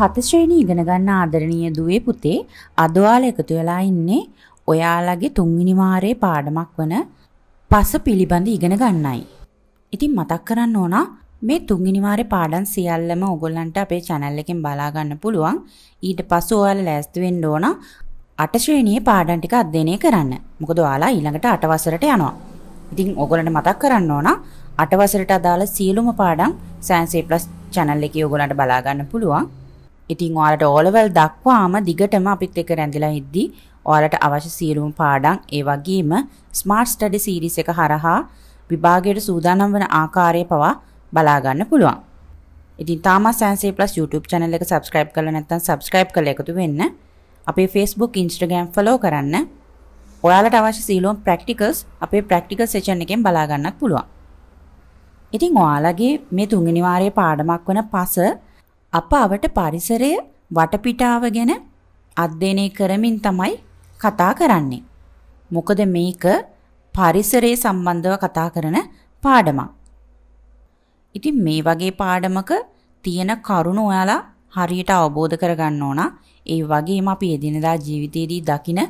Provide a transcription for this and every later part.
හත ශ්‍රේණී ඉගෙන ගන්න ආදරණීය දුවේ පුතේ අද ඔයාලා එකතු වෙලා ඉන්නේ ඔයාලගේ තුන්වෙනි වාරේ පාඩමක් වන පස පිළිබඳ ඉගෙන ගන්නයි. ඉතින් මතක් කරන්න ඕන මේ තුන්වෙනි වාරේ පාඩම් සියල්ලම ඕගොල්ලන්ට අපේ channel එකෙන් බලා ගන්න පුළුවන්. ඊට පස්ව ඔයාලා ලෑස්ති වෙන්න ඕන අට ශ්‍රේණියේ පාඩම් ටික අධ්‍යයනය කරන්න. මොකද ඔයාලා ඊළඟට අට වසරට යනවා. ඉතින් ඔයගොල්ලන්ට මතක් කරන්න ඕන අට වසරට අදාළ සියලුම පාඩම් Science A+ channel එකේ ඔයගොල්ලන්ට බලා ගන්න පුළුවන්. ඉතින් ඔයාලට ඕලවල් දක්වාම දිගටම අපිත් එක්ක රැඳිලා ඉද්දී ඔයාලට අවශ්‍ය සියලුම පාඩම් ඒ වගේම ස්මාර්ට් ස්ටඩි සීරීස් එක හරහා විභාගයට සූදානම් වන ආකාරය පවා බලා ගන්න පුළුවන්. ඉතින් තාමත් සයන්සේ ප්ලස් YouTube channel එක subscribe කරලා නැත්නම් subscribe කරලා එකතු වෙන්න. අපේ Facebook Instagram follow කරන්න. ඔයාලට අවශ්‍ය සියලුම practicals අපේ practical session එකෙන් බලා ගන්නත් පුළුවන්. ඉතින් ඔයාලගේ මේ තුන්වෙනි වාරයේ පාඩමක් වන පස අප අවට පරිසරය වටපිටාව ගැන අධ්‍යයනය කරමින් තමයි කතා කරන්නේ. මොකද මේක පරිසරයේ සම්බන්ධව කතා කරන පාඩමක්. ඉතින් මේ වගේ පාඩමක තියෙන කරුණු ඔයාලා හරියට අවබෝධ කරගන්න ඕන. ඒ වගේම අපි එදිනදා ජීවිතයේදී දකින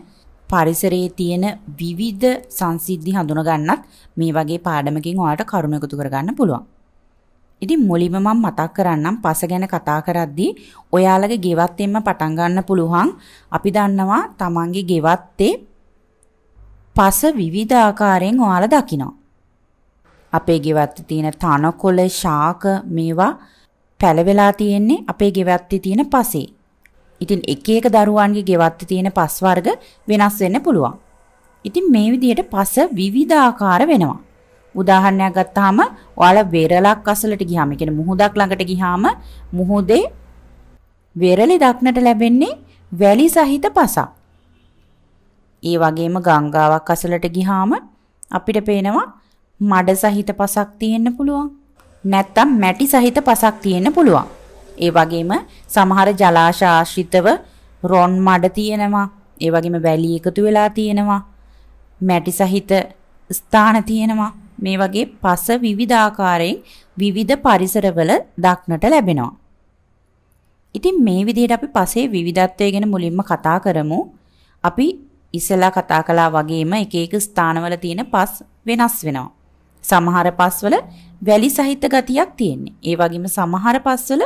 පරිසරයේ තියෙන විවිධ සංසිද්ධි හඳුනගන්නත් මේ වගේ පාඩමකින් ඔයාලට කරුණු එකතු කරගන්න පුළුවන්. ඉතින් මුලින්ම මම මතක් කරන්නම් පස ගැන කතා කරද්දී ඔයාලගේ ගෙවත් එන්න පටන් ගන්න පුළුවන්. අපි දන්නවා Tamange ගෙවත්තේ පස විවිධ ආකාරයෙන් ඔයාලා දකිනවා. අපේ ගෙවත්තේ තියෙන තනකොළ, ශාක මේවා පැලවෙලා තියෙන්නේ අපේ ගෙවත්තේ තියෙන පසේ. ඉතින් එක එක දරුවන්ගේ ගෙවත්තේ තියෙන පස් වර්ග වෙනස් වෙන්න පුළුවන්. ඉතින් මේ විදිහට පස විවිධාකාර වෙනවා. උදාහරණයක් ගත්තාම ඔයාලා වෙරළක් අසලට ගියාම, ඒ කියන්නේ මුහුදක් ළඟට ගියාම මුහුදේ වෙරළි දක්නට ලැබෙන්නේ වැලි සහිත පසක්. ඒ වගේම ගංගාවක් අසලට ගියාම අපිට පේනවා මඩ සහිත පසක් තියෙන්න පුළුවන්. නැත්තම් මැටි සහිත පසක් තියෙන්න පුළුවන්. ඒ වගේම සමහර ජලාශ ආශ්‍රිතව රොන් මඩ තියෙනවා. ඒ වගේම වැලි එකතු වෙලා තියෙනවා. මැටි සහිත ස්ථාන තියෙනවා. මේ වගේ පස විවිධාකාරයෙන් විවිධ පරිසරවල දක්නට ලැබෙනවා. ඉතින් මේ විදිහට අපි පසේ විවිධත්වය ගැන මුලින්ම කතා කරමු. අපි ඉස්සලා කතා කළා වගේම එක එක ස්ථානවල තියෙන පස් වෙනස් වෙනවා. සමහර පස්වල වැලි සහිත ගතියක් තියෙන්නේ. ඒ වගේම සමහර පස්වල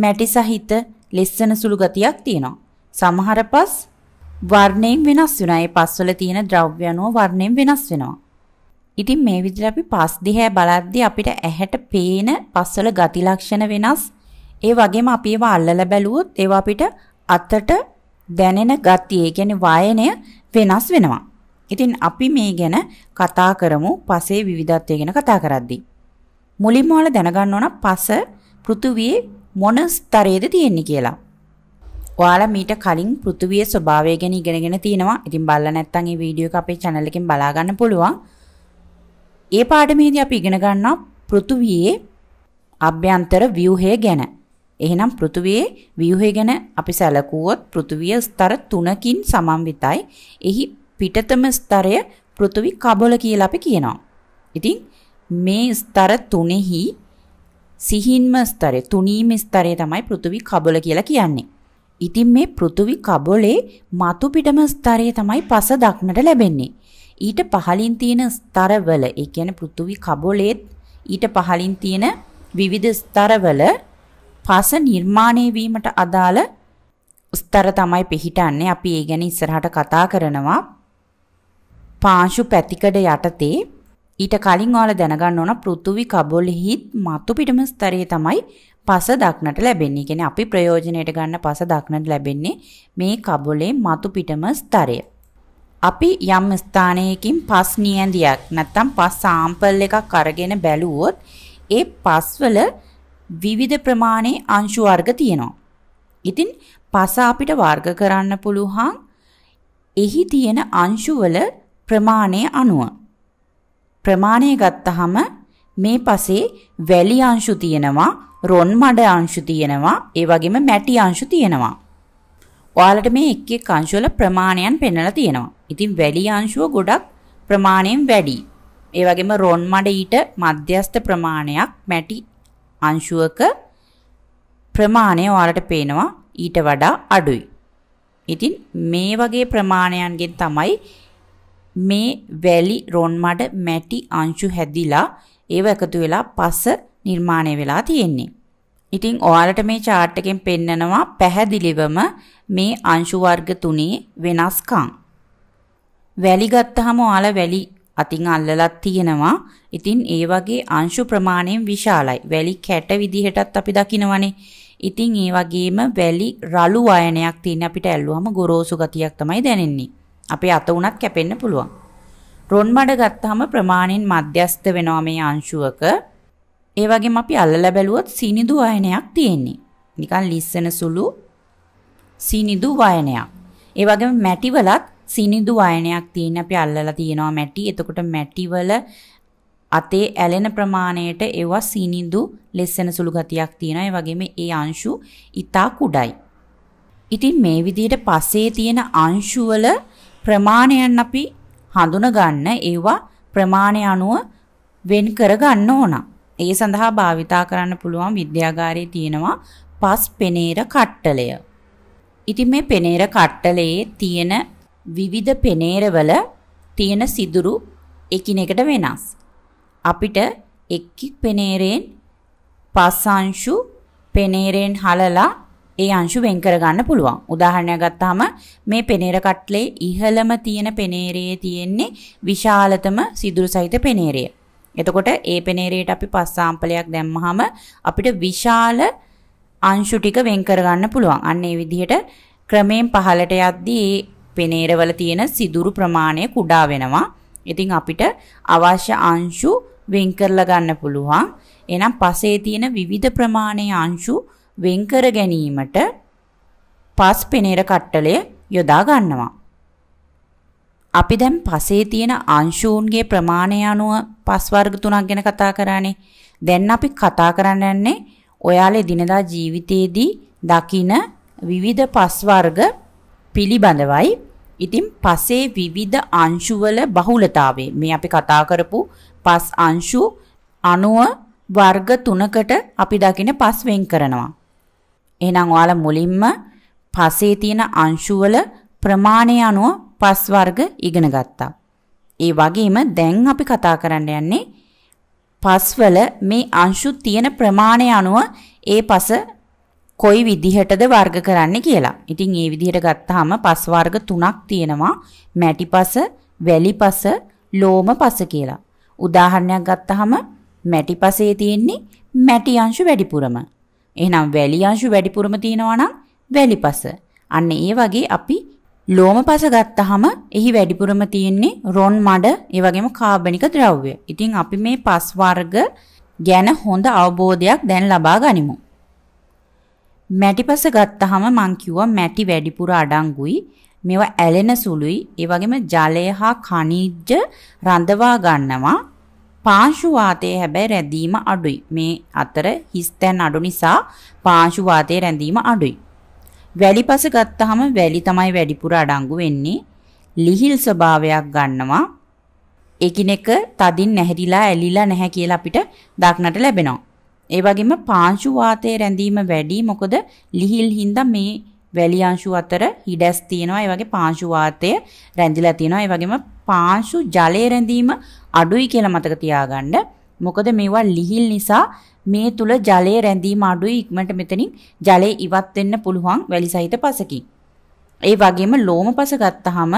මැටි සහිත ලෙස්සන සුළු ගතියක් තියෙනවා. සමහර පස් වර්ණයෙන් වෙනස් වෙනවා. ඒ පස්වල තියෙන ද්‍රව්‍ය අනුව වර්ණයෙන් වෙනස් වෙනවා. ඉතින් මේ විදිහට අපි පස් දිහා බලද්දී අපිට ඇහැට පේන පස්වල ගති ලක්ෂණ වෙනස්. ඒ වගේම අපි ඒවා අල්ලලා බැලුවොත් ඒවා අපිට අතට දැනෙන ගති, ඒ කියන්නේ වයනය වෙනස් වෙනවා. ඉතින් අපි මේ ගැන කතා කරමු පසේ විවිධත්වය ගැන කතා කරද්දී. මුලින්ම ඔයාලා දැනගන්න ඕන පස පෘථුවියේ මොන ස්තරයේද තියෙන්නේ කියලා. ඔයාලා මීට කලින් පෘථුවියේ ස්වභාවය ගැන ඉගෙනගෙන තිනවා. ඉතින් බලලා නැත්නම් මේ වීඩියෝ එක අපේ channel එකෙන් බලා ගන්න පුළුවන්. ඒ පාඩමේදී අපි ඉගෙන ගන්නවා පෘථුවියේ අභ්‍යන්තර ව්‍යුහය ගැන. එහෙනම් පෘථුවියේ ව්‍යුහය ගැන අපි සැලකුවොත් පෘථුවිය ස්තර 3කින් සමන්විතයි. එහි පිටතම ස්තරය පෘථුවි කබල කියලා අපි කියනවා. ඉතින් මේ ස්තර තුනේහි සිහින්ම ස්තරය තුනීම ස්තරය තමයි පෘථුවි කබල කියලා කියන්නේ. ඉතින් මේ පෘථුවි කබලේ මතු පිටම ස්තරය තමයි පස දක්නට ලැබෙන්නේ. ඊට පහලින් තියෙන ස්තරවල ඒ කියන්නේ පෘථුවි කබොලේත් ඊට පහලින් තියෙන විවිධ ස්තරවල පස නිර්මාණය වීමට අදාළ ස්තර තමයි පිහිටන්නේ. අපි ඒ ගැන ඉස්සරහට කතා කරනවා. පාංශු පැතිකඩ යටතේ ඊට කලින් ඔයාලා දැනගන්න ඕන පෘථුවි කබොලෙහිත් මතු පිටම ස්තරයේ තමයි පස දක්නට ලැබෙන්නේ. කියන්නේ අපි ප්‍රයෝජනයට ගන්න පස දක්නට ලැබෙන්නේ මේ කබොලේ මතු පිටම ස්තරය. අපි යම් ස්ථානයකින් පස් නියඳියක් නැත්නම් පස් සාම්පල් එකක් අරගෙන බැලුවොත් ඒ පස්වල විවිධ ප්‍රමාණයේ අංශු වර්ග තියෙනවා. ඉතින් පස අපිට වර්ග කරන්න පුළුවන් එහි තියෙන අංශු වල ප්‍රමාණය අනුව. ප්‍රමාණය ගත්තහම මේ පසේ වැලි අංශු තියෙනවා, රොන් මඩ අංශු තියෙනවා, ඒ වගේම මැටි අංශු තියෙනවා. ඔයාලට මේ එක් එක් අංශු වල ප්‍රමාණයන් පෙන්වලා තියෙනවා. ඉතින් වැලි අංශුව ගොඩක් ප්‍රමාණයෙන් වැඩි. ඒ වගේම රොන් මඩ ඊට මධ්‍යස්ථ ප්‍රමාණයක් මැටි අංශුවක ප්‍රමාණය ඔයාලට පේනවා ඊට වඩා අඩුයි. ඉතින් මේ වගේ ප්‍රමාණයන්ගෙන් තමයි මේ වැලි රොන් මඩ මැටි අංශු හැදිලා ඒව එකතු වෙලා පස නිර්මාණය වෙලා තියෙන්නේ. ඉතින් ඔයාලට මේ chart එකෙන් පෙන්නනවා පැහැදිලිවම මේ අංශු වර්ග තුනේ වෙනස්කම්. වැලි ගත්තාම ඔයාලා වැලි අතින් අල්ලලක් තියෙනවා. ඉතින් ඒ වගේ අංශු ප්‍රමාණයෙන් විශාලයි. වැලි කැට විදිහටත් අපි දකිනවනේ. ඉතින් ඒ වගේම වැලි රළු වයනයක් තියෙන අපිට ඇල්ලුවම ගොරෝසු ගතියක් තමයි දැනෙන්නේ. අපේ අත උනත් කැපෙන්න පුළුවන්. රොන් මඩ ගත්තාම ප්‍රමාණයෙන් මධ්‍යස්ත වෙනවා මේ අංශුවක. ඒ වගේම අපි අල්ලලා බැලුවොත් සීනිදු වයනයක් තියෙන්නේ. නිකන් ලිස්සන සුළු සීනිදු වයනයක්. ඒ වගේම මැටිවලත් සීනිදු වයනයක් තියෙන අපි අල්ලලා තියෙනවා මැටි. එතකොට මැටිවල අතේ ඇලෙන ප්‍රමාණයට ඒවා සීනිදු ලෙස්සන සුළු ගතියක් තියෙනවා. ඒ වගේම ඒ අංශු ඊටා කුඩයි. ඉතින් මේ විදිහට පසේ තියෙන අංශු වල ප්‍රමාණයන් අපි හඳුනා ගන්න ඒවා ප්‍රමාණය අනුව වෙන් කර ගන්න ඕනා. ඒ සඳහා භාවිතා කරන්න පුළුවන් විද්‍යාගාරයේ තියෙනවා පස් පෙනේර කට්ටලය. ඉතින් මේ පෙනේර කට්ටලයේ තියෙන විවිධ පෙනේරවල තියෙන සිදුරු එකිනෙකට වෙනස්. අපිට එක් පෙනේරෙන් පස් අංශු පෙනේරෙන් හලලා ඒ අංශු වෙන් කරගන්න පුළුවන්. උදාහරණයක් ගත්තාම මේ පෙනේර කට්ටලේ ඉහළම තියෙන පෙනේරයේ තියෙන්නේ විශාලතම සිදුරු සහිත පෙනේරය. එතකොට ඒ පෙනේරේට අපි පස් සාම්පලයක් දැම්මහම අපිට විශාල අංශු ටික වෙන් කරගන්න පුළුවන්. අන්න ඒ විදිහට ක්‍රමයෙන් පහළට යද්දී මේ පෙනේරවල තියෙන සිදුරු ප්‍රමාණය කුඩා වෙනවා. ඉතින් අපිට අවශ්‍ය අංශු වෙන් කරලා ගන්න පුළුවන්. එහෙනම් පසේ තියෙන විවිධ ප්‍රමාණයේ අංශු වෙන් කර ගැනීමට පස් පෙනේර කට්ටලය යොදා ගන්නවා. අපි දැන් පසේ තියෙන අංශූන්ගේ ප්‍රමාණය අනුව පස් වර්ග තුනක් ගැන කතා කරානේ. දැන් අපි කතා කරන්න යන්නේ ඔයාලේ දිනදා ජීවිතයේදී දකින විවිධ පස් වර්ග පිළිබඳවයි. ඉතින් පසේ විවිධ අංශුවල බහුලතාවය මේ අපි කතා කරපු පස් අංශු 90 වර්ග තුනකට අපි දකින පස් වෙන් කරනවා. එහෙනම් ඔයාලා මුලින්ම පසේ තියෙන අංශුවල ප්‍රමාණය අනුව පස් වර්ග ඉගෙන ගත්තා. ඒ වගේම දැන් අපි කතා කරන්න යන්නේ පස්වල මේ අංශු තියෙන ප්‍රමාණය අනුව ඒ පස කොයි විදිහටද වර්ග කරන්න කියලා. ඉතින් ඒ විදිහට ගත්තාම පස් වර්ග තුනක් තියෙනවා. මැටිපස, වැලිපස, ලෝමපස කියලා. උදාහරණයක් ගත්තාම මැටිපසේ තියෙන්නේ මැටි අංශු වැඩිපුරම. එහෙනම් වැලි අංශු වැඩිපුරම තියෙනවා නම් වැලිපස. අන්න ඒ වගේ අපි ලෝමපස ගත්තහම එහි වැඩිපුරම තියෙන්නේ රොන් මඩ, ඒ වගේම කාබනික ද්‍රව්‍ය. ඉතින් අපි මේ පස් වර්ග ගැන හොඳ අවබෝධයක් දැන් ලබා ගනිමු. මැටිපස ගත්තහම මං කිව්වා මැටි වැඩිපුර අඩංගුයි. මේවා ඇලෙන සුළුයි. ඒ වගේම ජලය හා ඛනිජ රඳවා ගන්නවා. පාංශු වාතයේ හැබැයි රැඳීම අඩුයි. මේ අතර හිස්තැන් අඩු නිසා පාංශු වාතයේ රැඳීම අඩුයි. වැලිපස ගත්තාම වැලි තමයි වැඩිපුර අඩංගු වෙන්නේ. ලිහිල් ස්වභාවයක් ගන්නවා. එකිනෙක තදින් නැහැරිලා ඇලිලා නැහැ කියලා අපිට දක්නට ලැබෙනවා. ඒ වගේම පාංශු වාතයේ රැඳීම වැඩි මොකද ලිහිල් හින්දා මේ වැලි අංශු අතර හිඩැස් තියෙනවා. ඒ වගේ පාංශු වාතය රැඳිලා තියෙනවා. ඒ වගේම පාංශු ජලයේ රැඳීම අඩුයි කියලා මතක තියාගන්න. මොකද මේවා ලිහිල් නිසා මේ තුල ජලයේ රැඳීම අඩුයි ඉක්මනට මෙතනින් ජලය ඉවත් වෙන්න පුළුවන් වැලි සහිත පසකින්. ඒ වගේම ලෝම පස ගත්තාම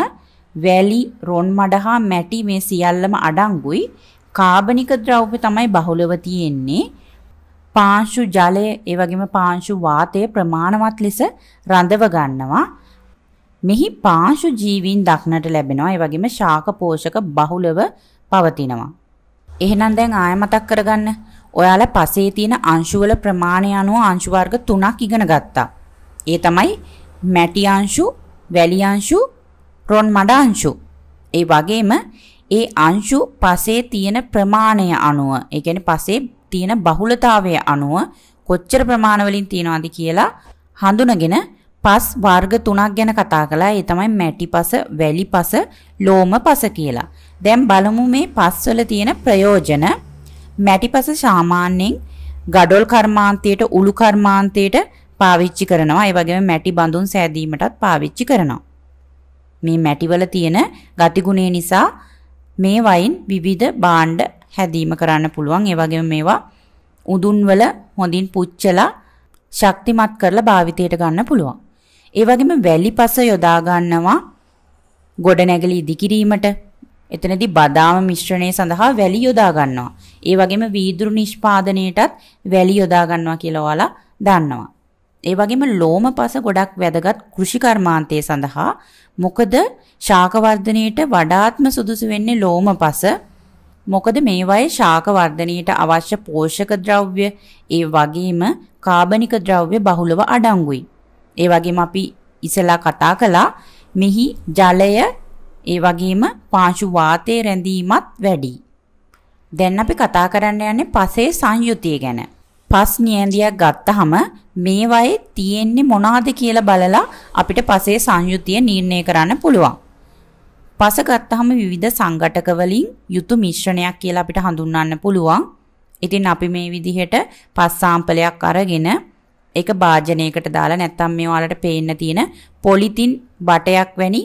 වැලි, රොන් මඩ හා මැටි මේ සියල්ලම අඩංගුයි. කාබනික ද්‍රව්‍ය තමයි බහුලව තියෙන්නේ. පාංශු ජලය, ඒ වගේම පාංශු වාතය ප්‍රමාණවත් ලෙස රඳව ගන්නවා. මෙහි පාංශු ජීවීන් දක්නට ලැබෙනවා. ඒ වගේම ශාක පෝෂක බහුලව පවතිනවා. එහෙනම් දැන් ආය මතක් කරගන්න. ඔයාලා පසේ තියෙන අංශුවල ප්‍රමාණය අනුව අංශු වර්ග තුනක් ඉගෙන ගත්තා. ඒ තමයි මැටි අංශු, වැලි අංශු, රොන් මඩ අංශු. ඒ වගේම ඒ අංශු පසේ තියෙන ප්‍රමාණය අනුව, ඒ කියන්නේ පසේ තියෙන බහුලතාවය අනුව කොච්චර ප්‍රමාණ වලින් තියනවාද කියලා හඳුනගෙන පස් වර්ග තුනක් ගැන කතා කළා. ඒ තමයි මැටි පස, වැලි පස, ලෝම පස කියලා. දැන් බලමු මේ පස්වල තියෙන ප්‍රයෝජන මැටිපස සාමාන්‍යයෙන් ගඩොල් කර්මාන්තයට උළු කර්මාන්තයට පාවිච්චි කරනවා. ඒ වගේම මැටි බඳුන් සෑදීමටත් පාවිච්චි කරනවා. මේ මැටිවල තියෙන ගතිගුණය නිසා මේ වයින් විවිධ භාණ්ඩ හැදීම කරන්න පුළුවන්. ඒ වගේම මේවා උඳුන්වල හොඳින් පුච්චලා ශක්තිමත් කරලා භාවිතයට ගන්න පුළුවන්. ඒ වගේම වැලිපස යොදා ගන්නවා ගොඩනැගිලි ඉදිකිරීමට එතනදී බදාම මිශ්‍රණය සඳහා වැලි යොදා ගන්නවා. ඒ වගේම වීදුරු නිෂ්පාදනයටත් වැලි යොදා ගන්නවා කියලා ඔයාලා දන්නවා. ඒ වගේම ලෝම පස ගොඩක් වැදගත් කෘෂි කර්මාන්තය සඳහා මොකද ශාක වර්ධනයට වඩාත්ම සුදුසු වෙන්නේ ලෝම පස. මොකද මේවායේ ශාක වර්ධනයට අවශ්‍ය පෝෂක ද්‍රව්‍ය ඒ වගේම කාබනික ද්‍රව්‍ය බහුලව අඩංගුයි. ඒ වගේම අපි ඉසලා කතා කළා මෙහි ජලය ඒ වගේම පාංශු වාතයේ රැඳීමත් වැඩි. දැන් අපි කතා කරන්න යන්නේ පසේ සංයුතිය ගැන. පස් නියඳියක් ගත්තහම මේ වයේ තියෙන්නේ මොනවාද කියලා බලලා අපිට පසේ සංයුතිය නිර්ණය කරන්න පුළුවන්. පස ගත්තහම විවිධ සංඝටක වලින් යුතු මිශ්‍රණයක් කියලා අපිට හඳුන්වන්න පුළුවන්. ඉතින් අපි මේ විදිහට පස් සාම්පලයක් අරගෙන ඒක භාජනයකට දාලා නැත්නම් මේ වලට පේන්න තියෙන පොලිතින් බටයක් වැනි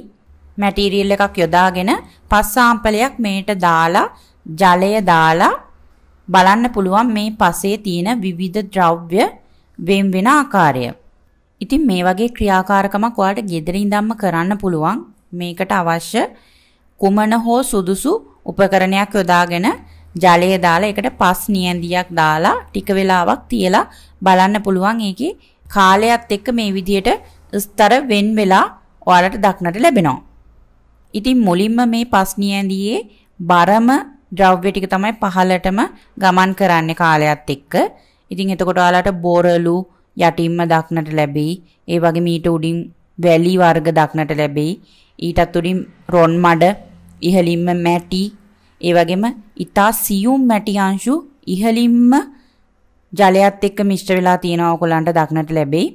මැටීරියල් එකක් යොදාගෙන පස් සාම්පලයක් මේට දාලා ජලය දාලා බලන්න පුළුවන් මේ පසේ තියෙන විවිධ ද්‍රව්‍ය වෙන් වෙන ආකාරය. ඉතින් මේ වගේ ක්‍රියාකාරකමක් ඔයාලට ගෙදරින් ඉඳන්ම කරන්න පුළුවන්. මේකට අවශ්‍ය කුමන හෝ සුදුසු උපකරණයක් යොදාගෙන ජලය දාලා ඒකට පස් නියඳියක් දාලා ටික වෙලාවක් තියලා බලන්න පුළුවන් ඒකේ කාලයත් එක්ක මේ විදියට ස්තර වෙන් වෙලා ඔයාලට දක්නට ලැබෙනවා. ඉතින් මුලින්ම මේ පස්නියැඳියේ බරම ද්‍රව්‍ය ටික තමයි පහළටම ගමන් කරන්නේ කාලයත් එක්ක. ඉතින් එතකොට ඔයාලට බෝරලු යටින්ම දක්නට ලැබෙයි. ඒ වගේම ඊට උඩින් වැලි වර්ග දක්නට ලැබෙයි. ඊටත් උඩින් රොන් මඩ, ඉහළින්ම මැටි, ඒ වගේම ඊතා සියුම් මැටි අංශු ඉහළින්ම ජලයත් එක්ක මිශ්‍ර වෙලා තියෙනවා ඔයගලන්ට දක්නට ලැබෙයි.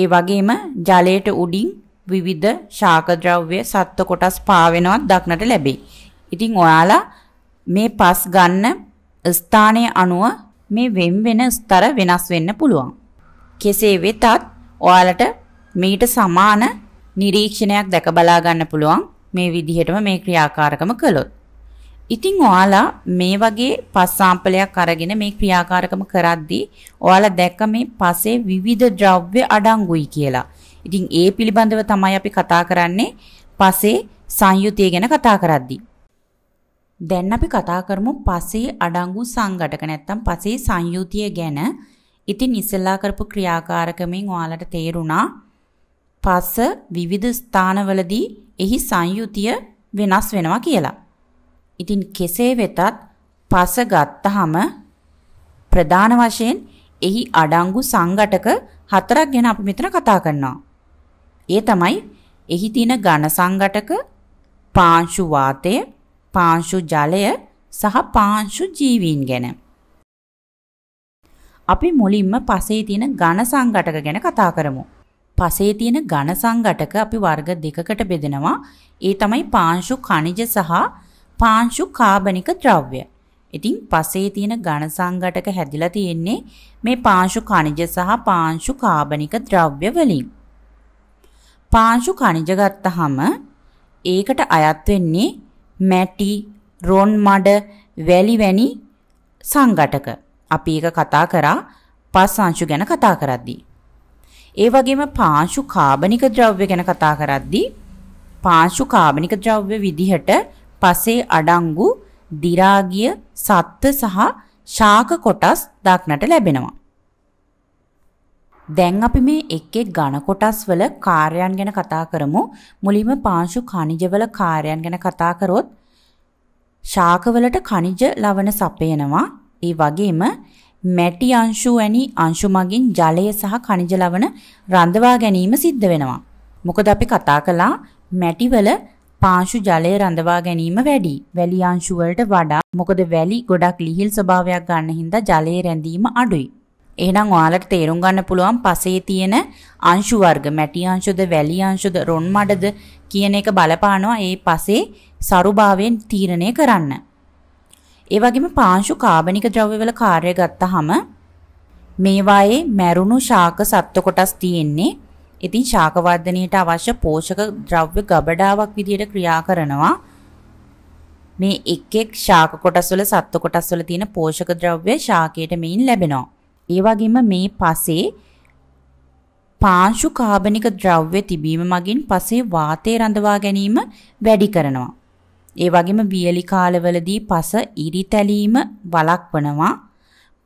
ඒ වගේම ජලයට උඩින් විවිධ ශාක ද්‍රව්‍ය සත්ව කොටස් පාවෙනවත් දක්නට ලැබේ. ඉතින් ඔයාලා මේ පස් ගන්න ස්ථානයේ අනුව මේ වෙන් වෙන ස්තර වෙනස් වෙන්න පුළුවන්. කෙසේ වෙතත් ඔයාලට මීට සමාන නිරීක්ෂණයක් දැක බලා ගන්න පුළුවන් මේ විදිහටම මේ ක්‍රියාකාරකම කළොත්. ඉතින් ඔයාලා මේ වගේ පස් සාම්පලයක් අරගෙන මේ ක්‍රියාකාරකම කරද්දී ඔයාලා දැක්ක මේ පසේ විවිධ ද්‍රව්‍ය අඩංගුයි කියලා. ඉතින් ඒ පිළිබඳව තමයි අපි කතා කරන්නේ පසේ සංයුතිය ගැන කතා කරද්දී. දැන් අපි කතා කරමු පසේ අඩංගු සංඝටක නැත්තම් පසේ සංයුතිය ගැන. ඉතින් ඉස්සෙල්ලා කරපු ක්‍රියාකාරකමෙන් ඔයාලට තේරුණා පස විවිධ ස්ථානවලදී එහි සංයුතිය වෙනස් වෙනවා කියලා. ඉතින් කෙසේ වෙතත් පස ගත්තහම ප්‍රධාන වශයෙන් එහි අඩංගු සංඝටක හතරක් ගැන අපි මෙතන කතා කරනවා. ඒ තමයි එහි තියෙන ඝන සංඝටක පාංශු වාතය, පාංශු ජලය සහ පාංශු ජීවීන් ගැන. අපි මුලින්ම පසේ තියෙන ඝන සංඝටක ගැන කතා කරමු. පසේ තියෙන ඝන සංඝටක අපි වර්ග දෙකකට බෙදෙනවා. ඒ තමයි පාංශු කණිජ සහ පාංශු කාබනික ද්‍රව්‍ය. ඉතින් පසේ තියෙන ඝන සංඝටක හැදිලා තියෙන්නේ මේ පාංශු කණිජ සහ පාංශු කාබනික ද්‍රව්‍ය වලින්. පාංශු කණිජ ගත්තාම ඒකට අයත් වෙන්නේ මැටි, රොන් මඩ, වැලි වැනි සංඝටක. අපි ඒක කතා කරා පස් අංශු ගැන කතා කරද්දී. ඒ වගේම පාංශු කාබනික ද්‍රව්‍ය ගැන කතා කරද්දී පාංශු කාබනික ද්‍රව්‍ය විදිහට පසේ අඩංගු දිරාගිය සත්ත්ව සහ ශාක කොටස් දක්නට ලැබෙනවා. දැන් අපි මේ එක් එක් ඝන කොටස්වල කාර්යයන් ගැන කතා කරමු. මුලින්ම පාංශු ඛනිජවල කාර්යයන් ගැන කතා කරොත් ශාකවලට ඛනිජ ලවණ සපයනවා. ඒ වගේම මැටි අංශු වැනි අංශු මගින් ජලය සහ ඛනිජ ලවණ රඳවා ගැනීම සිද්ධ වෙනවා. මොකද අපි කතා කළා මැටිවල පාංශු ජලය රඳවා ගැනීම වැඩි. වැලි අංශු වලට වඩා මොකද වැලි ගොඩක් ලිහිල් ස්වභාවයක් ගන්න හින්දා ජලයේ රැඳීම අඩුයි. එහෙනම් ඔයාලට තේරුම් ගන්න පුළුවන් පසේ තියෙන අංශු වර්ග මැටි අංශුද වැලි අංශුද රොන් මඩද කියන එක බලපානවා ඒ පසේ සරුභාවයෙන් තීරණය කරන්න. ඒ වගේම පාංශු කාබනික ද්‍රව්‍යවල කාර්යය ගත්තාම මේවායේ මැරුණු ශාක සත්ව කොටස් තියෙන්නේ. ඉතින් ශාක වර්ධනයට අවශ්‍ය පෝෂක ද්‍රව්‍ය ගබඩාවක් විදියට ක්‍රියා කරනවා. මේ එක් එක් ශාක කොටස්වල සත්ව කොටස්වල තියෙන පෝෂක ද්‍රව්‍ය ශාකයට මෙයින් ලැබෙනවා. ඒ වගේම මේ පසේ පාංශු කාබනික ද්‍රව්‍ය තිබීම මගින් පසේ වාතය රඳවා ගැනීම වැඩි කරනවා. ඒ වගේම වියලි කාලවලදී පස ඉරිතැලීම වළක්වනවා.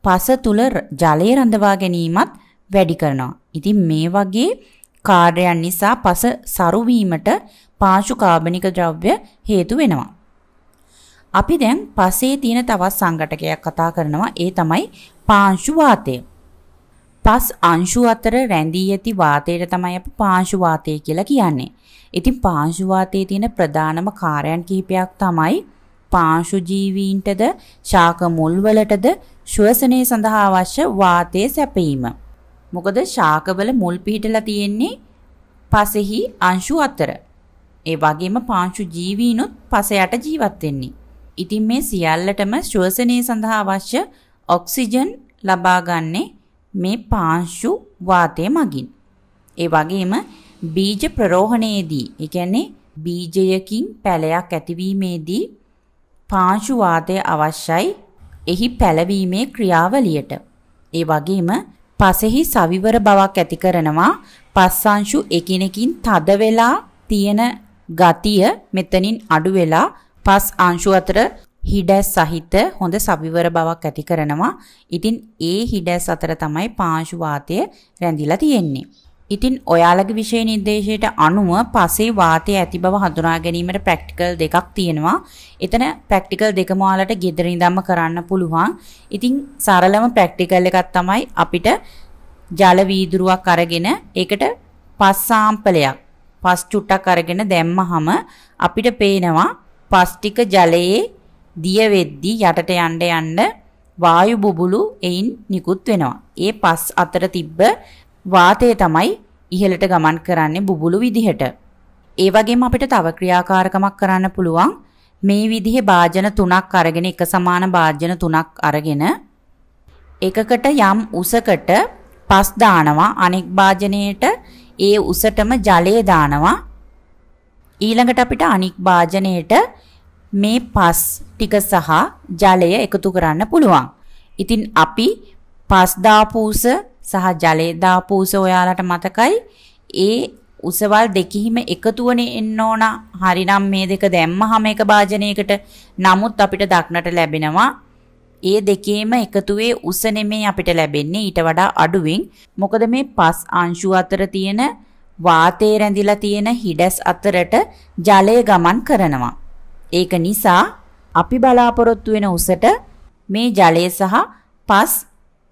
පස තුල ජලය රඳවා ගැනීමත් වැඩි කරනවා. ඉතින් මේ වගේ කාර්යයන් නිසා පස සරු වීමට පාංශු කාබනික ද්‍රව්‍ය හේතු වෙනවා. අපි දැන් පසේ තියෙන තවත් සංගටකයක් කතා කරනවා. ඒ තමයි පාංශු වාතය. පස් අංශු අතර රැඳී ඇති වාතයට තමයි අපි පාංශු වාතය කියලා කියන්නේ. ඉතින් පාංශු වාතයේ තියෙන ප්‍රධානම කාර්යයන් කිහිපයක් තමයි පාංශු ජීවීන්ටද ශාක මුල් වලටද ශ්වසනය සඳහා අවශ්‍ය වාතය සැපීම. මොකද ශාකවල මුල් පිහිටලා තියෙන්නේ පසෙහි අංශු අතර. ඒ වගේම පාංශු ජීවීනුත් පස යට ජීවත් වෙන්නේ. ඉතින් මේ සියල්ලටම ශ්වසනය සඳහා අවශ්‍ය ඔක්සිජන් ලබාගන්නේ මේ පාංශු වාතය මගින්. ඒ වගේම බීජ ප්‍රරෝහණයේදී, ඒ කියන්නේ බීජයකින් පැලයක් ඇතිවීමේදී පාංශු වාතය අවශ්‍යයි එහි පැලවීමේ ක්‍රියාවලියට. ඒ වගේම පසෙහි සවිවර බවක් ඇති කරනවා පස්සංශු එකිනෙකින් තද වෙලා තියෙන ගතිය මෙතනින් අඩු වෙලා පස් අංශු අතර හිඩැස් සහිත හොඳ සවිවර බවක් ඇති කරනවා. ඉතින් ඒ හිඩැස් අතර තමයි පාංශු වාතය රැඳිලා තියෙන්නේ. ඉතින් ඔයාලගේ විෂය නිර්දේශයට අනුව පසේ වාතය ඇති බව හඳුනා ගැනීමට ප්‍රැක්ටිකල් දෙකක් තියෙනවා. එතන ප්‍රැක්ටිකල් දෙකම ඔයාලට ගෙදර ඉඳන්ම කරන්න පුළුවන්. ඉතින් සරලම ප්‍රැක්ටිකල් එකක් තමයි අපිට ජල වීදුරුවක් අරගෙන ඒකට පස් සාම්පලයක් පස් චුට්ටක් අරගෙන දැම්මහම අපිට පේනවා පස් ටික ජලයේ දිය වෙද්දී යටට යන්න යන්න වායු බුබුලු එයින් නිකුත් වෙනවා. ඒ පස් අතර තිබ්බ වාතය තමයි ඉහළට ගමන් කරන්නේ බුබුලු විදිහට. ඒ වගේම අපිට තව ක්‍රියාකාරකමක් කරන්න පුළුවන් මේ විදිහේ භාජන තුනක් අරගෙන එක සමාන භාජන තුනක් අරගෙන එකකට යම් උසකට පස් දානවා අනෙක් භාජනයේට ඒ උසටම ජලය දානවා ඊළඟට අපිට අනික් භාජනයේට මේ පස් ටික සහ ජලය එකතු කරන්න පුළුවන්. ඉතින් අපි පස් දාපූස සහ ජලය දාපූස ඔයාලට මතකයි. ඒ උසවල් දෙකෙහිම එකතුවනේ එන්න ඕන. හරිනම් මේ දෙක දැම්මහම එක භාජනයකට නමුත් අපිට දක්නට ලැබෙනවා ඒ දෙකේම එකතුවේ උස නෙමෙයි අපිට ලැබෙන්නේ ඊට වඩා අඩුවෙන්. මොකද මේ පස් අංශු අතර තියෙන වාතයේ රැඳිලා තියෙන හිඩැස් අතරට ජලය ගමන් කරනවා. ඒක නිසා අපි බලාපොරොත්තු වෙන උසට මේ ජලය සහ පස්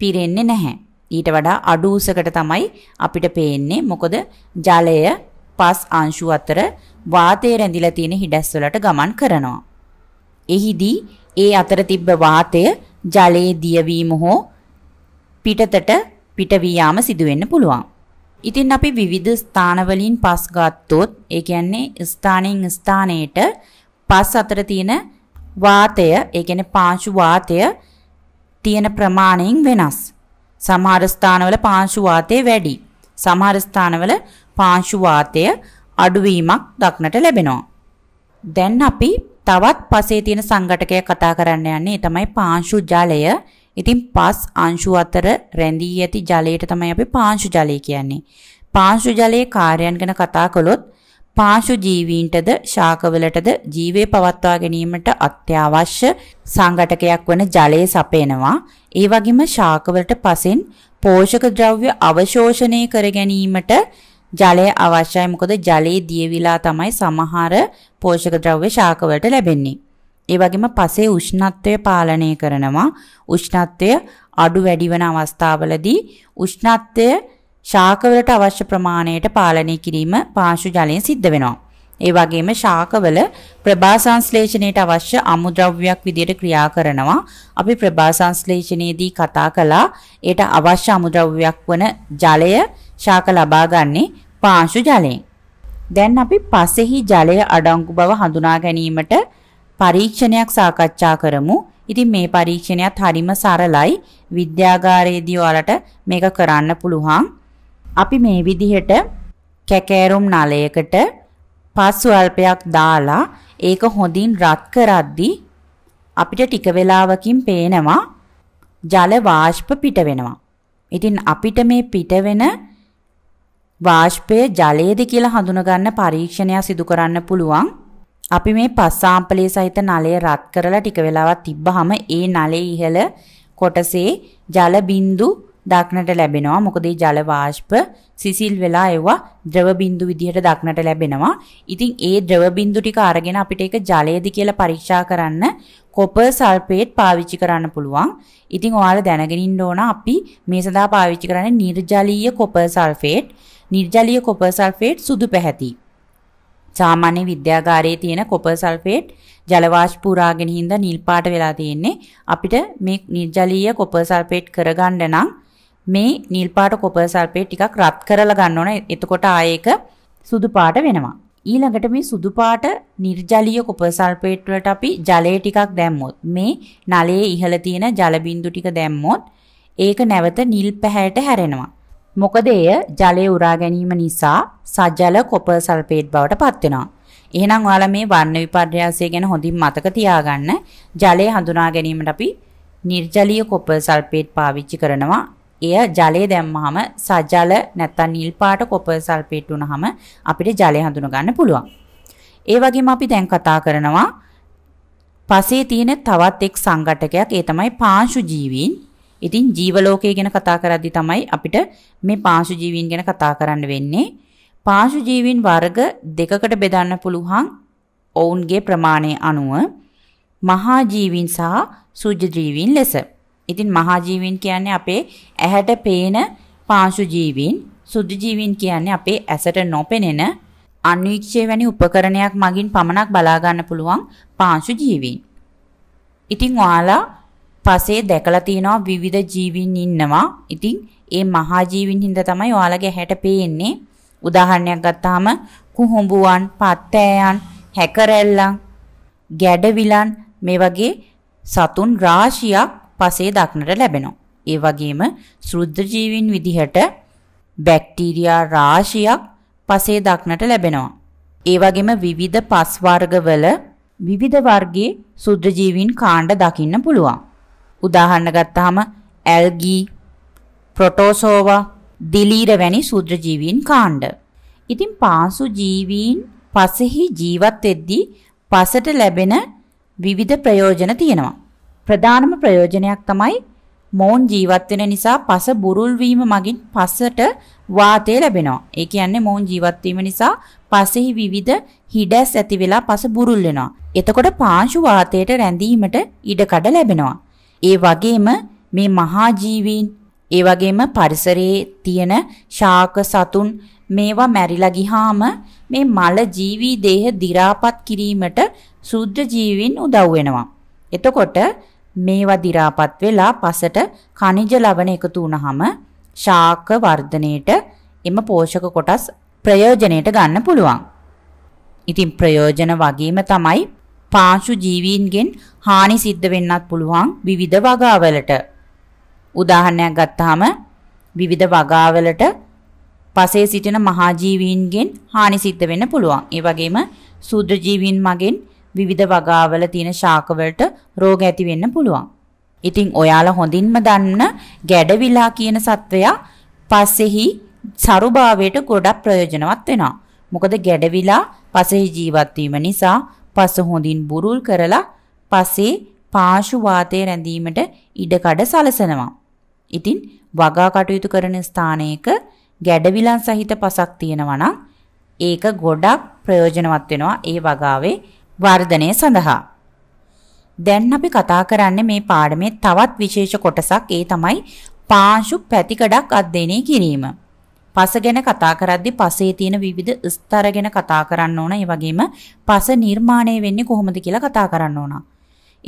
පිරෙන්නේ නැහැ. ඊට වඩා අඩු උසකට තමයි අපිට පේන්නේ. මොකද ජලය පස් අංශු අතර වාතය රැඳිලා තියෙන හිඩැස් වලට ගමන් කරනවා. එහිදී ඒ අතර තිබ්බ වාතය ජලයේ දියවීම හෝ පිටතට පිටවී යාම සිදු වෙන්න පුළුවන්. ඉතින් අපි විවිධ ස්ථාන වලින් පස් ගත්තොත් ඒ කියන්නේ ස්ථානෙන් ස්ථානයට පස් අතර තියෙන වාතය, ඒ කියන්නේ පාංශු වාතය තියෙන ප්‍රමාණයෙන් වෙනස්. සමහර ස්ථානවල පාංශු වාතය වැඩි. සමහර ස්ථානවල පාංශු වාතය අඩුවීමක් දක්නට ලැබෙනවා. දැන් අපි තවත් පසේ තියෙන සංඝටකය කතා කරන්න යන්නේ. තමයි පාංශු ජලය. ඉතින් පස් අංශු අතර රැඳී ඇති ජලයට තමයි අපි පාංශු ජලය කියන්නේ. පාංශු ජලයේ කාර්යයන් ගැන කතා කළොත් පාශු ජීවීන්ටද ශාකවලටද ජීවය පවත්වා ගැනීමට අත්‍යවශ්‍ය සංඝටකයක් වන ජලය සපයනවා. ඒ වගේම ශාකවලට පසෙන් පෝෂක ද්‍රව්‍ය අවශෝෂණය කර ගැනීමට ජලය අවශ්‍යයි. මොකද ජලයේ දියවිලා තමයි සමහර පෝෂක ද්‍රව්‍ය ශාකවලට ලැබෙන්නේ. ඒ වගේම පසේ උෂ්ණත්වය පාලනය කරනවා. උෂ්ණත්වය අඩු වැඩි වන අවස්ථාවලදී උෂ්ණත්වය ශාකවලට අවශ්‍ය ප්‍රමාණයට පාලනය කිරීම පාංශු ජලයෙන් සිද්ධ වෙනවා. ඒ වගේම ශාකවල ප්‍රභා සංශ්ලේෂණයට අවශ්‍ය අමුද්‍රව්‍යයක් විදියට ක්‍රියා කරනවා. අපි ප්‍රභා සංශ්ලේෂණයේදී කතා කළා ඒට අවශ්‍ය අමුද්‍රව්‍යයක් වන ජලය ශාක ලබා ගන්නේ පාංශු ජලයෙන්. දැන් අපි පසෙහි ජලය අඩංගු බව හඳුනා ගැනීමට පරීක්ෂණයක් සාකච්ඡා කරමු. ඉතින් මේ පරීක්ෂණයත් හරිම සරලයි. විද්‍යාගාරයේදී ඔයාලට මේක කරන්න පුළුවන්. අපි මේ විදිහට කැකෑරුම් නලයකට පස් ස්වල්පයක් දාලා ඒක හොඳින් රත් කරද්දී අපිට ටික වෙලාවකින් පේනවා ජල වාෂ්ප පිට වෙනවා. ඉතින් අපිට මේ පිට වෙන වාෂ්පය ජලයේද කියලා හඳුනගන්න පරීක්ෂණයක් සිදු කරන්න පුළුවන්. අපි මේ පස් සාම්පලේ සහිත නලය රත් කරලා ටික වෙලාවක් තිබ්බහම ඒ නලයේ ඉහළ කොටසේ ජල බින්දු දක්නට ලැබෙනවා. මොකද මේ ජල වාෂ්ප සිසිල් වෙලා ඒවා ද්‍රව බිඳු විදිහට දක්නට ලැබෙනවා. ඉතින් ඒ ද්‍රව බිඳු ටික අරගෙන අපිට ඒක ජලයේද කියලා පරීක්ෂා කරන්න කොපර් සල්ෆේට් පාවිච්චි කරන්න පුළුවන්. ඉතින් ඔයාලා දැනගෙන ඉන්න ඕන අපි මේ සඳහා පාවිච්චි කරන්නේ නිර්ජලීය කොපර් සල්ෆේට්. නිර්ජලීය කොපර් සල්ෆේට් සුදු පැහැති. සාමාන්‍ය විද්‍යාගාරයේ තියෙන කොපර් සල්ෆේට් ජල වාෂ්ප පුරාගෙන හින්දා නිල් පාට වෙලා තියෙන්නේ අපිට මේ නිර්ජලීය කොපර් සල්ෆේට් කරගන්න නම් මේ නිල් පාට කොපර් සල්ෆේට් ටිකක් රත් කරලා ගන්න ඕන. එතකොට ආයෙක සුදු පාට වෙනවා. ඊළඟට මේ සුදු පාට නිර්ජලීය කොපර් සල්ෆේට් වලට අපි ජලය ටිකක් දැම්මොත් මේ නලයේ ඉහළ තියෙන ජල බිඳු ටික දැම්මොත් ඒක නැවත නිල් පැහැයට හැරෙනවා. මොකද එය ජලය උරා ගැනීම නිසා සජල කොපර් සල්ෆේට් බවට පත් වෙනවා. එහෙනම් ඔයාලා මේ වර්ණ විපර්යාසය ගැන හොඳින් මතක තියාගන්න. ජලය හඳුනා ගැනීමට අපි නිර්ජලීය කොපර් සල්ෆේට් පාවිච්චි කරනවා. එය ජලය දැම්මහම සජල නැත්තම් නිල් පාට කොපර් සල්ෆේට් වුනහම අපිට ජලය හඳුන ගන්න පුළුවන්. ඒ වගේම අපි දැන් කතා කරනවා පසේ තියෙන තවත් එක් සංඝටකයක් ඒ තමයි පාංශු ජීවීන්. ඉතින් ජීව ලෝකය ගැන කතා කරද්දී තමයි අපිට මේ පාංශු ජීවීන් ගැන කතා කරන්න වෙන්නේ. පාංශු ජීවීන් වර්ග දෙකකට බෙදන්න පුළුවන් ඔවුන්ගේ ප්‍රමාණය අනුව මහා ජීවීන් සහ සුජ්‍ය ජීවීන් ලෙස. ඉතින් මහා ජීවීන් කියන්නේ අපේ ඇහැට පේන පාංශු ජීවීන්, සුද්ධ ජීවීන් කියන්නේ අපේ ඇසට නොපෙනෙන අන්වීක්ෂය වැනි උපකරණයක් මගින් පමණක් බලා ගන්න පුළුවන් පාංශු ජීවීන්. ඉතින් ඔයාලා පසේ දැකලා තියෙනවා විවිධ ජීවීන් ඉන්නවා. ඉතින් ඒ මහා ජීවීන් හින්දා තමයි ඔයාලගේ ඇහැට පේන්නේ. උදාහරණයක් ගත්තාම කුහුඹුවන්, පත්තෑයන්, හැකරැල්ලන්, ගැඩවිලන් මේ වගේ සතුන් රාශියක් පසේ දක්නට ලැබෙනවා. ඒ වගේම සෘද්ධ ජීවීන් විදිහට බැක්ටීරියා රාශියක් පසේ දක්නට ලැබෙනවා. ඒ වගේම විවිධ පස් වර්ගවල විවිධ වර්ගයේ සුද්ධ ජීවීන් කාණ්ඩ දකින්න පුළුවන්. උදාහරණ ගත්තාම ඇල්ගී, ප්‍රොටෝසෝවා, දිලීර වැනි සුද්ධ ජීවීන් කාණ්ඩ. ඉතින් පාංශු ජීවීන් පසෙහි ජීවත් වෙද්දී පසට ලැබෙන විවිධ ප්‍රයෝජන තියෙනවා. ප්‍රධානම ප්‍රයෝජනයක් තමයි මොවුන් ජීවත් වෙන නිසා පස බුරුල් වීම මගින් පසට වාතය ලැබෙනවා. ඒ කියන්නේ මොවුන් ජීවත් වීම නිසා පසෙහි විවිධ හිඩැස් ඇති වෙලා පස බුරුල් වෙනවා. එතකොට පාංශු වාතයට රැඳීමට ඉඩකඩ ලැබෙනවා. ඒ වගේම මේ මහා ජීවීන් ඒ වගේම පරිසරයේ තියෙන ශාක සතුන් මේවා මැරිලා ගිහාම මේ මල ජීවි දේහ දි รา පත් කිරීමට සුද්ධ ජීවීන් උදව් වෙනවා. එතකොට මේවා දි รา පත් වෙලා පසට කනිජ ලවණ එකතු වුනහම ශාක වර්ධනයේට එම පෝෂක කොටස් ප්‍රයෝජනෙට ගන්න පුළුවන්. ඉතින් ප්‍රයෝජන වගේම තමයි පාංශු ජීවීන්ගෙන් හානි සිද්ධ වෙන්නත් පුළුවන් විවිධ වගාවලට. උදාහරණයක් ගත්තාම විවිධ වගාවලට පසේ සිටින මහා ජීවීන්ගෙන් හානි සිද්ධ වෙන්න පුළුවන්. ඒ වගේම සූද්‍ර ජීවීන් මගෙන් විවිධ වගාවල තියෙන ශාක රෝග ඇති වෙන්න පුළුවන්. ඉතින් ඔයාලා හොඳින්ම දන්න ගැඩවිලා කියන සත්වයා පස්සෙහි සරුභාවයට ගොඩක් ප්‍රයෝජනවත් වෙනවා. මොකද ගැඩවිලා පසෙහි ජීවත් වීම නිසා පස හොඳින් බුරුල් කරලා පසේ පාෂු වාතය රැඳීමට ඉඩකඩ සලසනවා. ඉතින් වගා කටයුතු කරන ස්ථානයක ගැඩවිලන් සහිත පසක් තියෙනවා නම් ඒක ගොඩක් ප්‍රයෝජනවත් වෙනවා ඒ වගාවේ වර්ධනය සඳහා දැන් අපි කතා කරන්නේ මේ පාඩමේ තවත් විශේෂ කොටසක් ඒ තමයි පාංශු පැතිකඩක් අධ්‍යයනය කිරීම. පස ගැන කතා කරද්දී පසේ තියෙන විවිධ ස්තර ගැන කතා කරන්න ඕන. ඒ වගේම පස නිර්මාණය වෙන්නේ කොහොමද කියලා කතා කරන්න ඕන.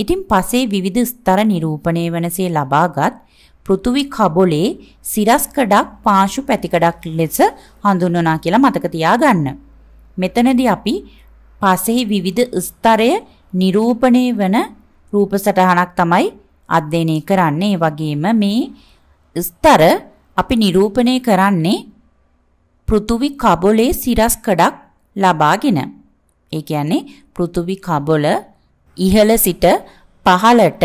ඉතින් පසේ විවිධ ස්තර නිරූපණය වෙනසේ ලබාගත් පෘථුවි කබොලේ සිරස්කඩක් පාංශු පැතිකඩක් ලෙස හඳුන්වනවා කියලා මතක තියාගන්න. මෙතනදී අපි පසෙහි විවිධ ස්තරය නිරූපණය වන රූප සටහනක් තමයි අධ්‍යයනය කරන්නේ. ඒ වගේම මේ ස්තර අපි නිරූපණය කරන්නේ පෘථුවි කබලේ සිරස් කඩක් ලබාගෙන. ඒ කියන්නේ පෘථුවි කබල ඉහළ සිට පහළට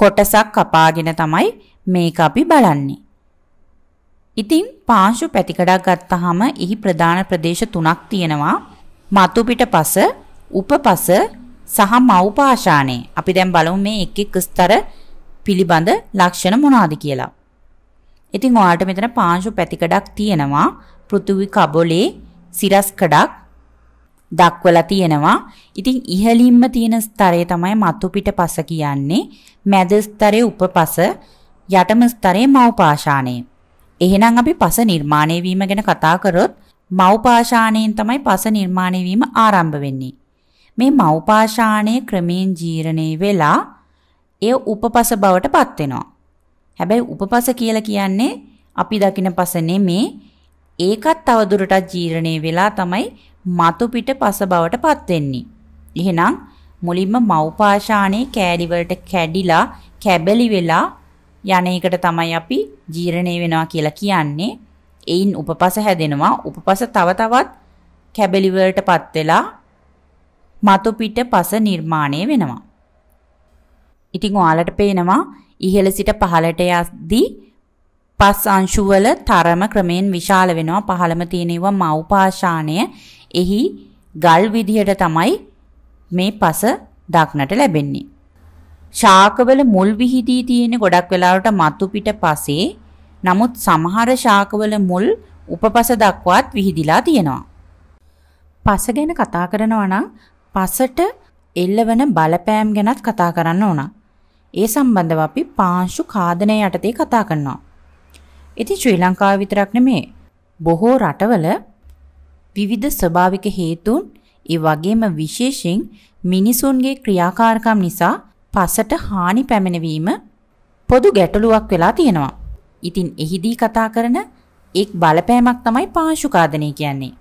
කොටසක් කපාගෙන තමයි මේක අපි බලන්නේ. ඉතින් පාංශු පැතිකඩක් ගත්තාම එහි ප්‍රධාන ප්‍රදේශ තුනක් තියෙනවා. මතුපිට පස, උපපස සහ මව්පාෂාණේ. අපි දැන් බලමු මේ එක් එක් ස්තර පිළිබඳ ලක්ෂණ මොනවාද කියලා. ඉතින් ඔයාලට මෙතන පාංශු පැතිකඩක් තියෙනවා. පෘථුවි කබලේ සිරස් කඩක් දක්වලා තියෙනවා. ඉතින් ඉහළින්ම තියෙන ස්තරය තමයි මතුපිට පස කියන්නේ. මැද ස්තරේ උපපස, යටම ස්තරේ මව්පාෂාණේ. එහෙනම් අපි පස නිර්මාණය වීම ගැන කතා කරොත් මව්පාෂාණයෙන් තමයි පස නිර්මාණය වීම ආරම්භ වෙන්නේ. මේ මව්පාෂාණය ක්‍රමයෙන් ජීර්ණේ වෙලා එය උපපස බවට පත් වෙනවා. හැබැයි උපපස කියලා කියන්නේ අපි දකින පස නෙමේ. ඒකත් තවදුරටත් ජීර්ණේ වෙලා තමයි මතු පිට පස බවට පත් වෙන්නේ. එහෙනම් මුලින්ම මව්පාෂාණේ කෑලි වලට කැඩිලා කැබලි වෙලා යන එකට තමයි අපි ජීර්ණේ වෙනවා කියලා කියන්නේ. එයින් උපපස හැදෙනවා. උපපස තව තවත් කැබලි වලටපත් වෙලා මතු පිට පස නිර්මාණය වෙනවා. ඉතින් ඔයාලට පේනවා ඉහළ සිට පහළට යද්දී පස් අංශු වල තරම ක්‍රමයෙන් විශාල වෙනවා. පහළම තියෙන ඒවා මව් පාෂාණය. එහි ගල් විදිහට තමයි මේ පස දක්නට ලැබෙන්නේ. ශාකවල මුල් විහිදී තියෙන ගොඩක් වෙලාවට මතු පිට පසේ නමුත් සමහර ශාකවල මුල් උපපස දක්වාත් විහිදිලා තියෙනවා. පස ගැන කතා කරනවා නම් පසට එල්ලවන බලපෑම් ගැනත් කතා කරන්න ඕන. ඒ සම්බන්ධව අපි පාංශු කාදනය යටතේ කතා කරනවා. ඉතින් ශ්‍රී ලංකාව විතරක් නෙමේ බොහෝ රටවල විවිධ ස්වභාවික හේතුන් ඒ වගේම විශේෂයෙන් මිනිසුන්ගේ ක්‍රියාකාරකම් නිසා පසට හානි පැමිණවීම පොදු ගැටලුවක් වෙලා තියෙනවා. ඉතින් එහිදී කතා කරන එක් බලපෑමක් තමයි පාංශුකාදනය කියන්නේ.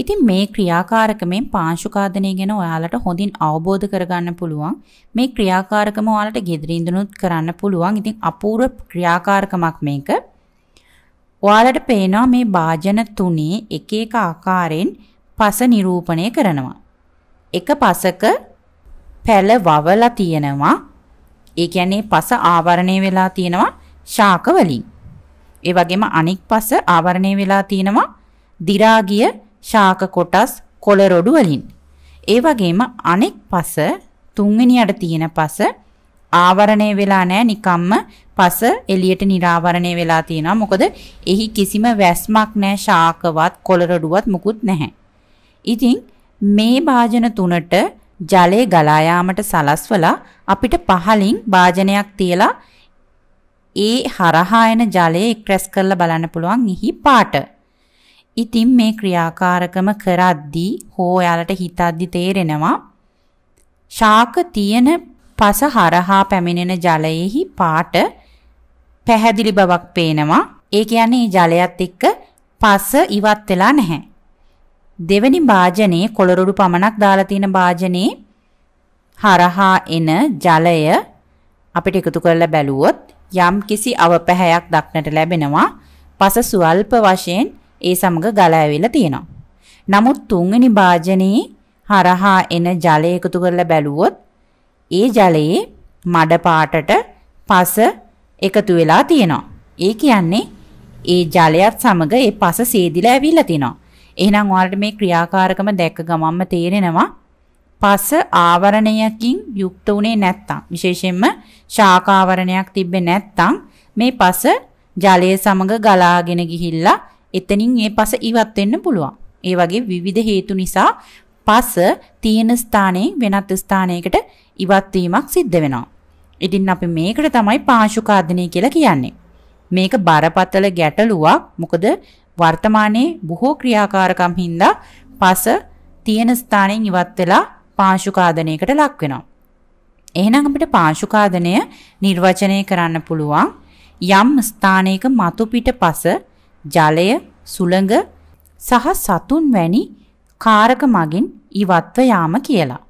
ඉතින් මේ ක්‍රියාකාරකමෙන් පාංශුකාදනය ගැන ඔයාලට හොඳින් අවබෝධ කරගන්න පුළුවන්. මේ ක්‍රියාකාරකම ඔයාලට gedirin දුනුත් කරන්න පුළුවන්. ඉතින් අපූර්ව ක්‍රියාකාරකමක් මේක. ඔයාලට පේනවා මේ භාජන තුනේ එක එක ආකාරයෙන් පස නිරූපණය කරනවා. එක පසක පැල වවලා තියෙනවා. ඒ කියන්නේ පස ආවරණය වෙලා තියෙනවා. ශාක වලින්. ඒ වගේම අනෙක් පස ආවරණය වෙලා තියෙනවා දි รา ගිය ශාක කොටස් කොළ රොඩු වලින්. ඒ වගේම අනෙක් පස තුන්වෙනියට තියෙන පස ආවරණය වෙලා නැහැ නිකම්ම පස එළියට निराවරණය වෙලා තියෙනවා. මොකද එහි කිසිම වැස්මක් නැහැ ශාකවත් කොළ රොඩුවත් මුකුත් නැහැ. ඉතින් මේ භාජන තුනට ජලය ගලා යාමට සලස්වලා අපිට පහලින් භාජනයක් තියලා ඒ හරහා එන ජලය එක්රැස් කරලා බලන්න පුළුවන් ඉහි පාට. ඉතින් මේ ක්‍රියාකාරකම කරද්දී හෝ යාලට හිතද්දි තේරෙනවා ශාක තියෙන පස හරහා පැමිණෙන ජලයෙහි පාට පැහැදිලි බවක් පේනවා. ඒ කියන්නේ ජලයත් එක්ක පස ඉවත් වෙලා නැහැ. දෙවැනි භාජනයේ කොළරොඩු පමණක් දාලා තියෙන භාජනයේ හරහා එන ජලය අපිට එකතු කරලා බැලුවොත් යම්කිසි අවපැහැයක් දක්නට ලැබෙනවා. පස සුවල්ප වශයෙන් ඒ සමග ගලා ඇවිල්ලා තියෙනවා. නමුත් තුන්වෙනි භාජනයේ හරහා එන ජලය එකතු කරලා බැලුවොත් ඒ ජලයේ මඩ පාටට පස එකතු වෙලා තියෙනවා. ඒ කියන්නේ ඒ ජලයත් සමග ඒ පස සේදිලා ඇවිල්ලා තිනවා. එහෙනම් ඔයාලට මේ ක්‍රියාකාරකම දැක්ක ගමන්ම තේරෙනවා පස ආවරණයකින් යුක්ත උනේ නැත්තම් විශේෂයෙන්ම ශාකාවරණයක් තිබ්බේ නැත්තම් මේ පස ජලය සමග ගලාගෙන ගිහිල්ලා එතනින් ඒ පස ඉවත් වෙන්න පුළුවන්. ඒ වගේ විවිධ හේතු නිසා පස තියෙන ස්ථානයෙන් වෙනත් ස්ථානයකට ඉවත් වීමක් සිද්ධ වෙනවා. ඉතින් අපි මේකට තමයි පාශුකාධනය කියලා කියන්නේ. මේක බරපතල ගැටලුවක්. මොකද වර්තමානයේ බොහෝ ක්‍රියාකාරකම් හින්දා පස තියෙන ස්ථානයෙන් ඉවත් වෙලා පාංශුකාදනයකට ලක් වෙනවා. එහෙනම් අපිට පාංශුකාදනය නිර්වචනය කරන්න පුළුවන් යම් ස්ථානයක මතු පිටපස ජලය සුළඟ සහ සතුන් වැනි කාරක මගින් ඉවත්ව යාම කියලා.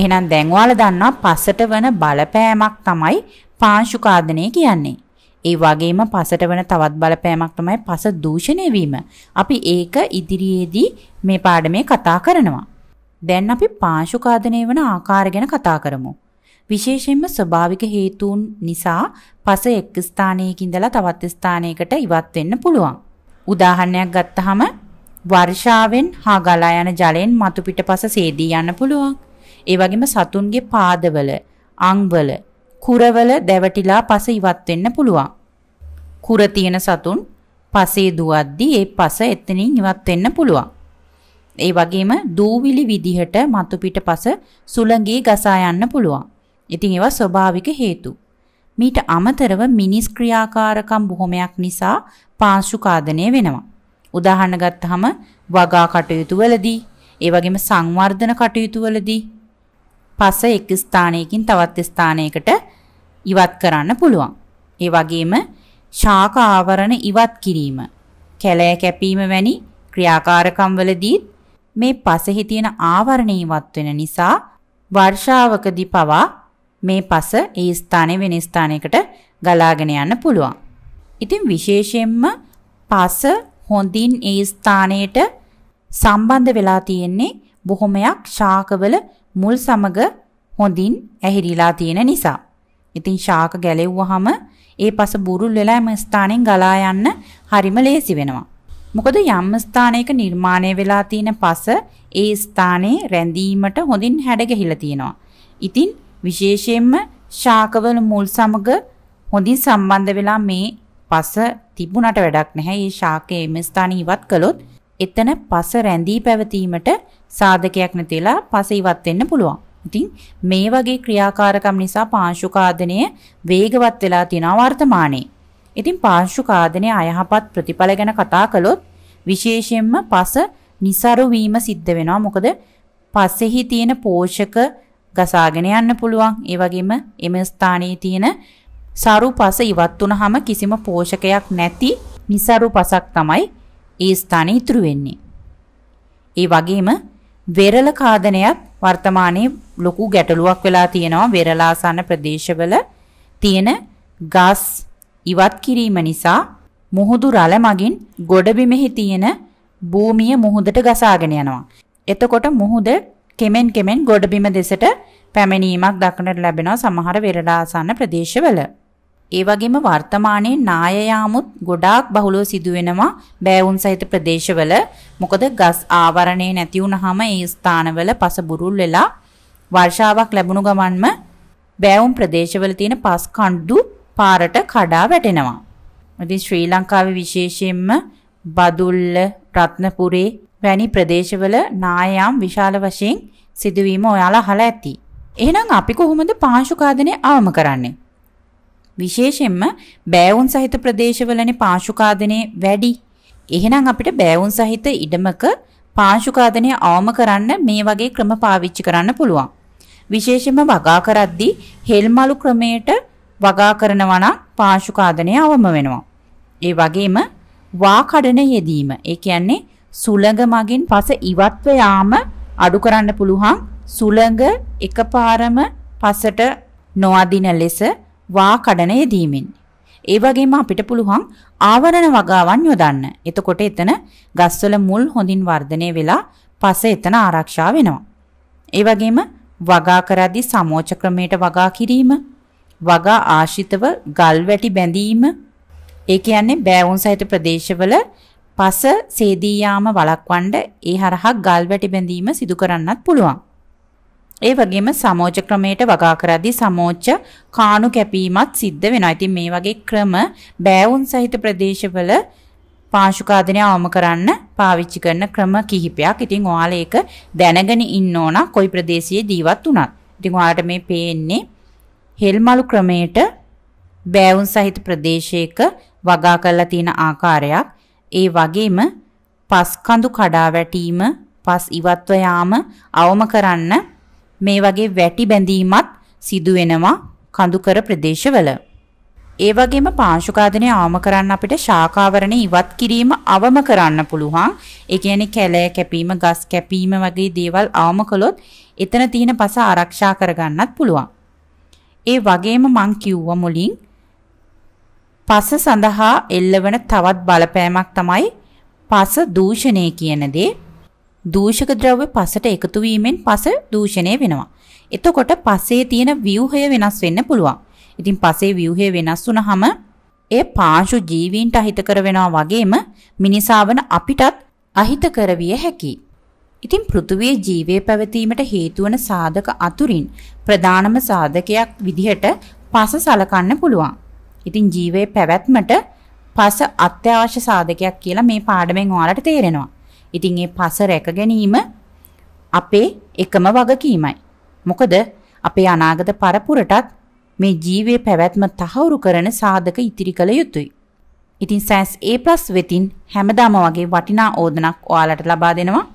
එහෙනම් දැන් දන්නවා පසට වන බලපෑමක් තමයි පාංශුකාදනය කියන්නේ. ඒ වගේම පසට වන තවත් බලපෑමක් තමයි පස දූෂණය වීම. අපි ඒක ඉදිරියේදී මේ පාඩමේ කතා කරනවා. දැන් අපි පාංශුකාදනය වන ආකාර ගැන කතා කරමු. විශේෂයෙන්ම ස්වභාවික හේතුන් නිසා පස එක් ස්ථානයක ඉඳලා තවත් ස්ථානයකට ඉවත් වෙන්න පුළුවන්. උදාහරණයක් ගත්තහම වර්ෂාවෙන් හා ගලා යන ජලයෙන් මතු පිටපස සේදී යන්න පුළුවන්. ඒ වගේම සතුන්ගේ පාදවල, අංවල, කුරවල දැවටිලා පස ඉවත් වෙන්න පුළුවන්. කුර තියෙන සතුන් පසේ දුවද්දී ඒ පස එතනින් ඉවත් වෙන්න පුළුවන්. ඒ වගේම දූවිලි විදිහට මතු පිටපස සුළඟේ ගසා යන්න පුළුවන්. ඉතින් ඒවා ස්වභාවික හේතු. මීට අමතරව මිනිස් ක්‍රියාකාරකම් බොහොමයක් නිසා පාංශුකාදනය වෙනවා. උදාහරණ ගත්තහම වගා කටයුතු වලදී, ඒ වගේම සංවර්ධන කටයුතු වලදී පස එක් ස්ථානයකින් තවත් ස්ථානයකට ඉවත් කරන්න පුළුවන්. ඒ වගේම ශාක ආවරණ ඉවත් කිරීම, කැලෑ කැපීම වැනි ක්‍රියාකාරකම් වලදීත් මේ පසෙහි තියෙන ආවරණීයවත් වෙන නිසා වර්ෂාවකදී පවා මේ පස ඒ ස්ථානේ වෙන ස්ථානයකට ගලාගෙන යන්න පුළුවන්. ඉතින් විශේෂයෙන්ම පස හොඳින් ඒ ස්ථානයට සම්බන්ධ වෙලා තියෙන්නේ බොහොමයක් ශාකවල මුල් සමග හොඳින් ඇහිරිලා තියෙන නිසා. ඉතින් ශාක ගැලෙව්වහම ඒ පස බුරුල් වෙලා එම ස්ථානෙන් ගලා යන්න හරිම ලේසි වෙනවා. මොකද යම් ස්ථානයක නිර්මාණය වෙලා තියෙන පස ඒ ස්ථානයේ රැඳීමට හොඳින් හැඩ ගැහිලා තියෙනවා. ඉතින් විශේෂයෙන්ම ශාකවල මුල් සමග හොඳින් සම්බන්ධ වෙලා මේ පස තිබුණට වැඩක් නැහැ. මේ ශාකයේ මේ ස්ථාන ඉවත් කළොත් එතන පස රැඳී පැවතීමට සාධකයක් නැතිලා පස ඉවත් වෙන්න පුළුවන්. ඉතින් මේ වගේ ක්‍රියාකාරකම් නිසා පාංශුකාදනය වේගවත් වෙලා තියෙනවා වර්තමානයේ. ඉතින් පාංශු කාදනයේ අයහපත් ප්‍රතිඵල ගැන කතා කළොත් විශේෂයෙන්ම පස નિසරු වීම සිද්ධ වෙනවා. මොකද පසෙහි තියෙන පෝෂක ගසාගෙන යන්න පුළුවන්. ඒ වගේම එම ස්ථානයේ තියෙන සරු පස ඉවත් වුනහම කිසිම පෝෂකයක් නැති નિසරු පසක් තමයි ඒ ස්ථානයේ ඉතුරු වෙන්නේ. ඒ වගේම වෙරළ කාදනයත් වර්තමානයේ ලොකු ගැටලුවක් වෙලා තියෙනවා වෙරළාසන ප්‍රදේශවල තියෙන ගස් ඉවත් කිරීම නිසා මුහුදු රළ මගින් ගොඩබිමෙහි තියෙන භූමිය මුහුදට ගසාගෙන යනවා. එතකොට මුහුද කෙමෙන් කෙමෙන් ගොඩබිම දෙසට පැමිණීමක් දක්නට ලැබෙනවා සමහර වෙරළාසන්න ප්‍රදේශවල. ඒ වගේම වර්තමානයේ නායයාමුත් ගොඩාක් බහුලව සිදුවෙනවා බෑවුම් සහිත ප්‍රදේශවල. මොකද ගස් ආවරණය නැති වුනහම ඒ ස්ථානවල පසබුරුල් වෙලා වර්ෂාවක් ලැබුණු ගමන්ම බෑවුම් ප්‍රදේශවල තියෙන පස් කණ්ඩු පාරට කඩා වැටෙනවා. ඉතින් ශ්‍රී ලංකාවේ විශේෂයෙන්ම බදුල්ල, රත්නපුරේ වැනි ප්‍රදේශවල නායම් විශාල වශයෙන් සිදුවීම ඔයාලා අහලා ඇති. එහෙනම් අපි කොහොමද පාංශු ඛාදනය අවම කරන්නේ? විශේෂයෙන්ම බෑවුන් සහිත ප්‍රදේශවලනේ පාංශු ඛාදනය වැඩි. එහෙනම් අපිට බෑවුන් සහිත ඉඩමක පාංශු ඛාදනය අවම කරන්න මේ වගේ ක්‍රම පාවිච්චි කරන්න පුළුවන්. විශේෂයෙන්ම වගා කරද්දී හෙල්මලු ක්‍රමයට වගා කරනවා නම් පාංශුකාදනය අවම වෙනවා. ඒ වගේම වා කඩන යෙදීම. ඒ කියන්නේ සුළඟ මගින් පස ඉවත්ව යාම අඩු කරන්න පුළුවන් සුළඟ එකපාරම පසට නොඅදින ලෙස වා කඩන යෙදීමෙන්. ඒ වගේම අපිට පුළුවන් ආවරණ වගාවන් යොදන්න. එතකොට එතන ගස්වල මුල් හොඳින් වර්ධනය වෙලා පස එතන ආරක්ෂා වෙනවා. ඒ වගේම වගා කරද්දී සමෝච ක්‍රමයට වගා කිරීම වගා ආශ්‍රිතව ගල් වැටි බැඳීම ඒ කියන්නේ බෑවුන් සහිත ප්‍රදේශවල පස සේදී යාම වළක්වන්න ඒ හරහා ගල් වැටි බැඳීම සිදු කරන්නත් පුළුවන්. ඒ වගේම සමෝච ක්‍රමයට වගා කරද්දී සමෝච කාණු කැපීමත් සිද්ධ වෙනවා. ඉතින් මේ වගේ ක්‍රම බෑවුන් සහිත ප්‍රදේශවල පාංශුකාදනය අවම කරන්න පාවිච්චි කරන ක්‍රම කිහිපයක්. ඉතින් ඔයාලා ඒක දැනගෙන ඉන්න ඕන කොයි ප්‍රදේශයේ ජීවත් වුණත්. ඉතින් ඔයාලට මේ පේන්නේ හෙල්මලු ක්‍රමයට බෑවුම් සහිත ප්‍රදේශයක වගා කරලා තියෙන ආකාරයක් ඒ වගේම පස් කඳු කඩා වැටීම පස් ඉවත්ව යාම අවම කරන්න මේ වගේ වැටි බැඳීමත් සිදු වෙනවා කඳුකර ප්‍රදේශවල. ඒ වගේම පාංශුකාදනය අවම කරන්න අපිට ශාකාවරණ ඉවත් කිරීම අවම කරන්න පුළුවන්. ඒ කියන්නේ කැලය කැපීම, ගස් කැපීම වගේ දේවල් අවම කළොත් එතන තියෙන පස ආරක්ෂා කරගන්නත් පුළුවන්. ඒ වගේම මං කිව්වා මුලින් පස සඳහා එල්ලවන තවත් බලපෑමක් තමයි පස දූෂණය කියන දේ. දූෂක ද්‍රව්‍ය පසට එකතු වීමෙන් පස දූෂණය වෙනවා. එතකොට පසේ තියෙන ව්‍යුහය වෙනස් වෙන්න පුළුවන්. ඉතින් පසේ ව්‍යුහය වෙනස් වුනහම ඒ පාංශු ජීවීන්ට අහිතකර වෙනවා වගේම මිනිසාවන අපිටත් අහිතකර විය හැකියි. ඉතින් පෘථුවියේ ජීවය පැවතීමට හේතු වන සාධක අතුරින් ප්‍රධානම සාධකයක් විදිහට පස සලකන්න පුළුවන්. ඉතින් ජීවයේ පැවැත්මට පස අත්‍යවශ්‍ය සාධකයක් කියලා මේ පාඩමෙන් ඔයාලට තේරෙනවා. ඉතින් මේ පස රැක ගැනීම අපේ එකම වගකීමයි. මොකද අපේ අනාගත පරපුරටත් මේ ජීවයේ පැවැත්ම තහවුරු කරන සාධක ඉතිරි කළ යුතුයි. ඉතින් SAS A+ වෙතින් හැමදාම වගේ වටිනා ඕදනක් ඔයාලට ලබා දෙනවා.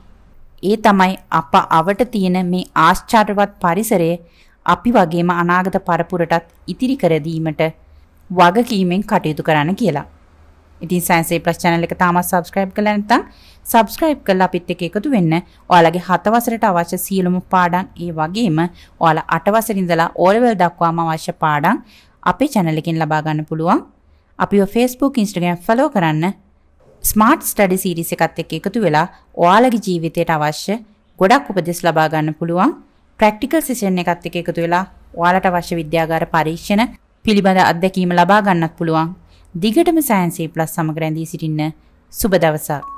ඒ තමයි අප අවට තියෙන මේ ආශ්චර්යවත් පරිසරය අපි වගේම අනාගත පරපුරටත් ඉතිරි කර දීමට වගකීමෙන් කටයුතු කරන්න කියලා. ඉතින් සයන්ස් ඒ ප්ලස් channel එක තාමත් subscribe කරලා නැත්නම් subscribe කරලා අපිත් එක්ක එකතු වෙන්න. ඔයාලගේ 7 වසරට අවශ්‍ය සියලුම පාඩම් ඒ වගේම ඔයාලා 8 වසරේ ඉඳලා O level දක්වාම අවශ්‍ය පාඩම් අපේ channel එකෙන් ලබා ගන්න පුළුවන්. අපිව Facebook, Instagram follow කරන්න ස්මාර්ට් ස්ටඩි සීරීස් එකත් එක්ක එකතු වෙලා ඔයාලගේ ජීවිතයට අවශ්‍ය ගොඩක් උපදෙස් ලබා ගන්න පුළුවන් ප්‍රැක්ටිකල් සෙෂන් එකත් එක්ක එකතු වෙලා ඔයාලට අවශ්‍ය විද්‍යාගාර පරීක්ෂණ පිළිබඳ අත්දැකීම ලබා ගන්නත් පුළුවන්. දිගටම සයන්සී ප්ලස් සමග රැඳී සිටින්න සුබ දවසක්.